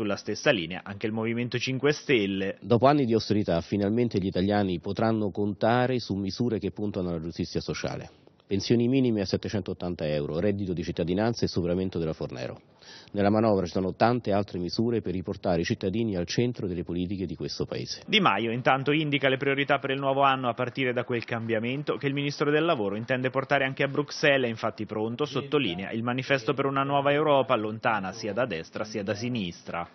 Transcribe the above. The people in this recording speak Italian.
sulla stessa linea anche il Movimento 5 Stelle. Dopo anni di austerità, finalmente gli italiani potranno contare su misure che puntano alla giustizia sociale. Pensioni minime a 780 euro, reddito di cittadinanza e superamento della Fornero. Nella manovra ci sono tante altre misure per riportare i cittadini al centro delle politiche di questo Paese. Di Maio intanto indica le priorità per il nuovo anno a partire da quel cambiamento che il Ministro del Lavoro intende portare anche a Bruxelles, è infatti pronto, sottolinea, il manifesto per una nuova Europa lontana sia da destra sia da sinistra.